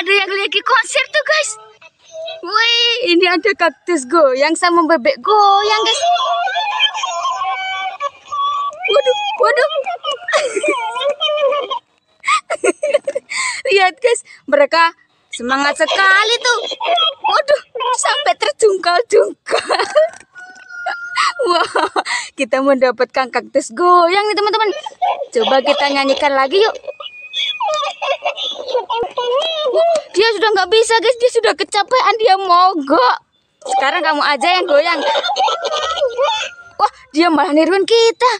ada yang lagi konser tuh guys Wih, ini ada kaktus go yang sama bebek goyang guys. Waduh, waduh. Lihat guys, mereka semangat sekali tuh. Waduh, sampai terjungkal-jungkal. Wah, kita mendapatkan kaktus goyang nih teman-teman. Coba kita nyanyikan lagi yuk. Dia sudah nggak bisa guys, dia sudah kecapean, dia mogok. Sekarang kamu aja yang goyang. Wah, dia malah niruin kita.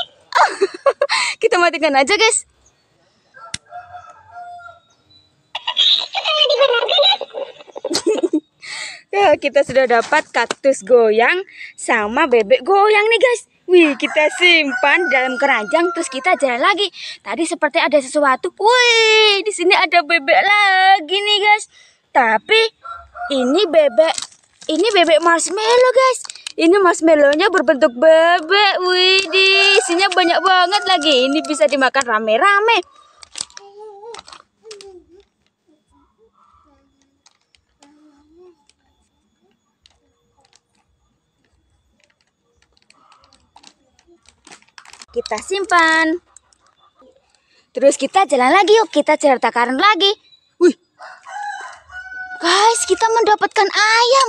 kita matikan aja guys. Ya, kita sudah dapat kaktus goyang sama bebek goyang nih guys. Wih, kita simpan dalam keranjang terus kita jalan lagi. Tadi seperti ada sesuatu. Wih, di sini ada bebek lagi nih, guys. Tapi ini bebek ini bebek marshmallow, guys. Ini marshmallow-nya berbentuk bebek. Wih, di sini banyak banget lagi. Ini bisa dimakan rame-rame. kita simpan. Terus kita jalan lagi yuk, kita cerita karun lagi. Wih. Guys, kita mendapatkan ayam.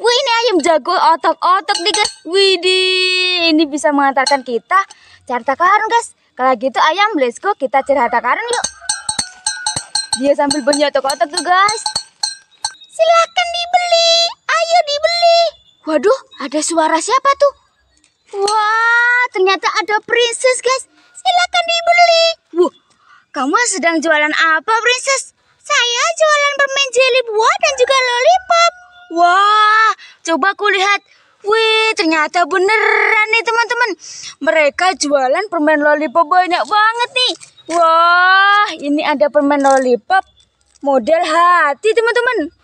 Wih, ini ayam jago otak-otak nih guys. Widih, ini bisa mengantarkan kita cerita karun guys. Kalau gitu ayam, let's go kita cerita karun yuk. Dia sambil bunyi otak-otak tuh guys. Silahkan dibeli, ayo dibeli. Waduh, ada suara siapa tuh? Wah, ternyata ada princess, guys. Silakan dibeli. Wah, kamu sedang jualan apa, princess? Saya jualan permen jelly buah dan juga lollipop. Wah, coba aku lihat. Wih, ternyata beneran nih teman-teman. Mereka jualan permen lollipop banyak banget nih. Wah, ini ada permen lollipop model hati teman-teman.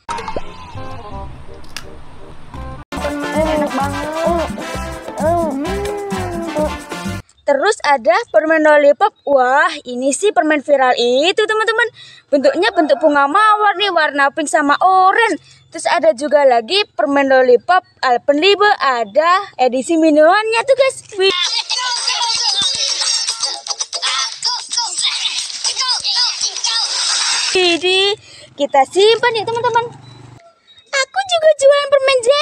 Terus ada permen lollipop. Wah, ini sih permen viral itu, teman-teman. Bentuknya bentuk bunga mawar nih, warna pink sama orange Terus ada juga lagi permen lollipop Alpenliebe, eh, ada edisi minumannya tuh, guys. Jadi, kita simpan ya, teman-teman. Aku juga jualan permen jam.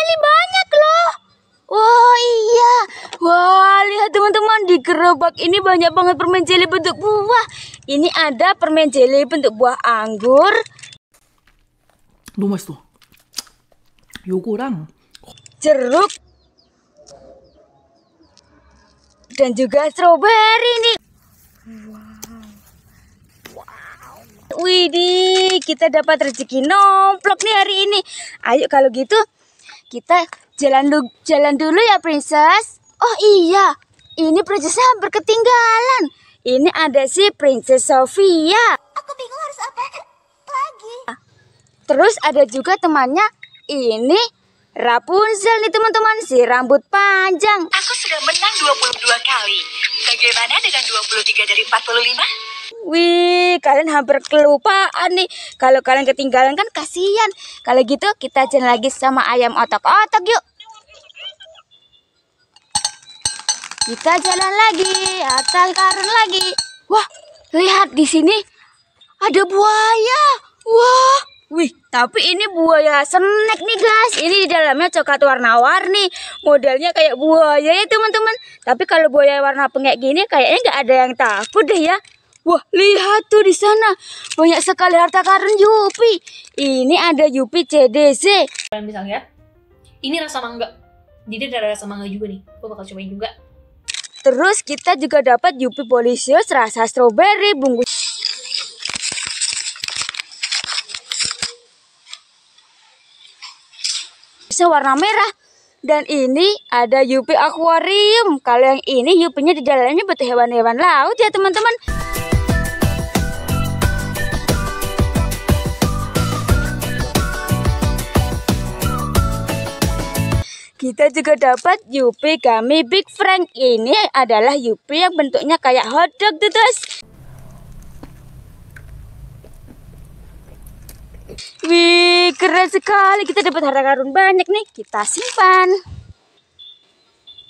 gerobak ini banyak banget permen jeli bentuk buah. Ini ada permen jeli bentuk buah anggur. mas tuh. kurang. jeruk dan juga stroberi nih. Wow. wow. Widih, kita dapat rezeki nomplok nih hari ini. Ayo kalau gitu kita jalan dulu, jalan dulu ya, Princess. Oh iya, ini Princess hampir ketinggalan. Ini ada si Princess Sofia. Aku bingung harus apa lagi. Terus ada juga temannya. Ini Rapunzel nih teman-teman si rambut panjang. Aku sudah menang 22 kali. Bagaimana dengan 23 dari 45? Wih, kalian hampir kelupaan nih. Kalau kalian ketinggalan kan kasihan. Kalau gitu kita jalan lagi sama ayam otak-otak yuk. Kita jalan lagi, atal karun lagi. Wah, lihat di sini ada buaya. Wah, wih, tapi ini buaya snack nih guys. Ini di dalamnya coklat warna-warni. Modelnya kayak buaya ya teman-teman. Tapi kalau buaya warna pengek gini kayaknya nggak ada yang takut deh ya. Wah, lihat tuh di sana. Banyak sekali harta karun Yupi. Ini ada Yupi CDC. Kalian bisa lihat? Ini rasa mangga. Jadi ada rasa mangga juga nih. Gue bakal cobain juga. Terus kita juga dapat Yupi Polisius rasa strawberry bungkus. warna merah. Dan ini ada Yupi Aquarium. Kalau yang ini Yupinya di dalamnya betul hewan-hewan laut ya teman-teman. Kita juga dapat Yupi kami Big Frank. Ini adalah Yupi yang bentuknya kayak hotdog, guys, Wih, keren sekali. Kita dapat harta karun banyak nih. Kita simpan.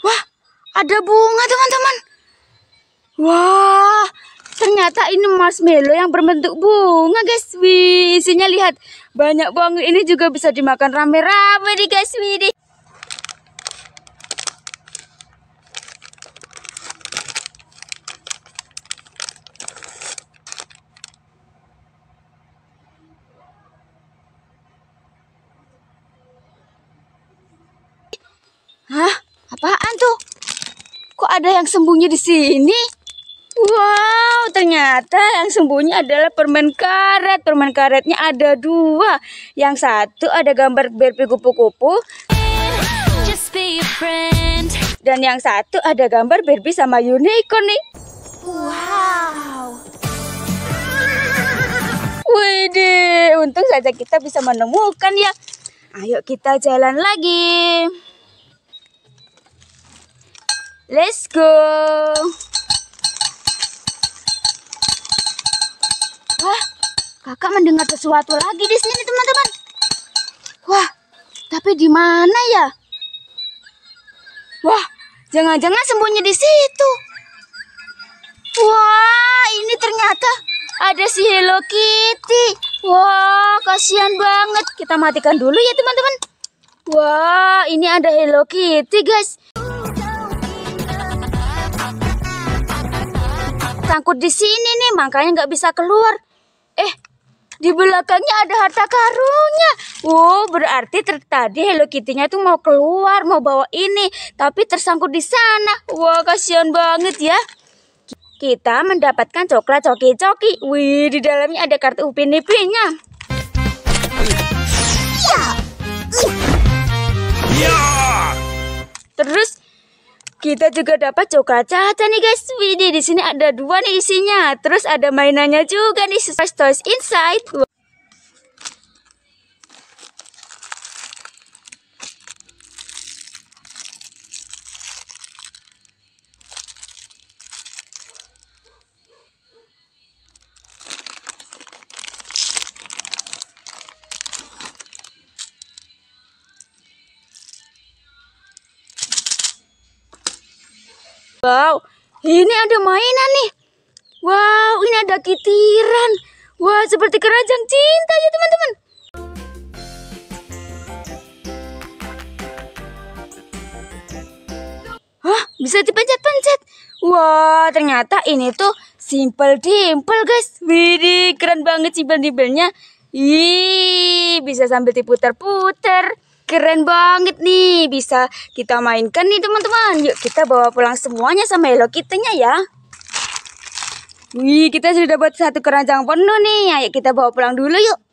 Wah, ada bunga, teman-teman. Wah, ternyata ini marshmallow yang berbentuk bunga, guys. Wih, isinya lihat. Banyak banget. Ini juga bisa dimakan rame-rame nih, guys. Wih, ada yang sembunyi di sini. Wow, ternyata yang sembunyi adalah permen karet. Permen karetnya ada dua. Yang satu ada gambar Barbie kupu-kupu. Dan yang satu ada gambar Barbie sama unicorn nih. Wow. Widih, untung saja kita bisa menemukan ya. Ayo kita jalan lagi. Let's go. Wah, kakak mendengar sesuatu lagi di sini teman-teman. Wah, tapi di mana ya? Wah, jangan-jangan sembunyi di situ. Wah, ini ternyata ada si Hello Kitty. Wah, kasihan banget. Kita matikan dulu ya teman-teman. Wah, ini ada Hello Kitty guys. Tangkut di sini nih, makanya nggak bisa keluar. Eh, di belakangnya ada harta karunnya. Wow, berarti tadi Hello Kitty-nya tuh mau keluar, mau bawa ini, tapi tersangkut di sana. Wah, wow, kasihan banget ya. Kita mendapatkan coklat coki-coki. Wih, di dalamnya ada kartu upin-ipinnya. Ya. Terus kita juga dapat coklat caca nih guys. Widih di sini ada dua nih isinya. Terus ada mainannya juga nih surprise toys inside. Wow, ini ada mainan nih. Wow, ini ada kitiran. Wah, wow, seperti kerajaan cinta ya teman-teman. Hah, bisa dipencet-pencet. Wah, wow, ternyata ini tuh simple dimple guys. Wih, keren banget simple dimplenya. Ih, bisa sambil diputar-putar keren banget nih bisa kita mainkan nih teman-teman yuk kita bawa pulang semuanya sama Hello Kitty-nya ya Wih, kita sudah dapat satu keranjang penuh nih. Ayo kita bawa pulang dulu yuk.